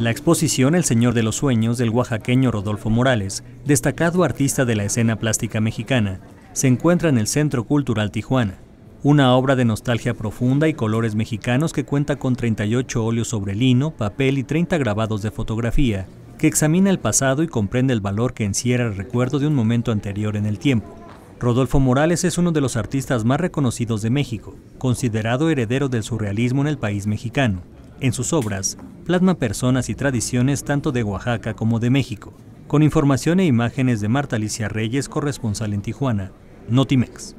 La exposición El Señor de los Sueños del oaxaqueño Rodolfo Morales, destacado artista de la escena plástica mexicana, se encuentra en el Centro Cultural Tijuana. Una obra de nostalgia profunda y colores mexicanos que cuenta con 38 óleos sobre lino, papel y 30 grabados de fotografía, que examina el pasado y comprende el valor que encierra el recuerdo de un momento anterior en el tiempo. Rodolfo Morales es uno de los artistas más reconocidos de México, considerado heredero del surrealismo en el país mexicano. En sus obras, plasma personas y tradiciones tanto de Oaxaca como de México, con información e imágenes de Marta Alicia Reyes, corresponsal en Tijuana, Notimex.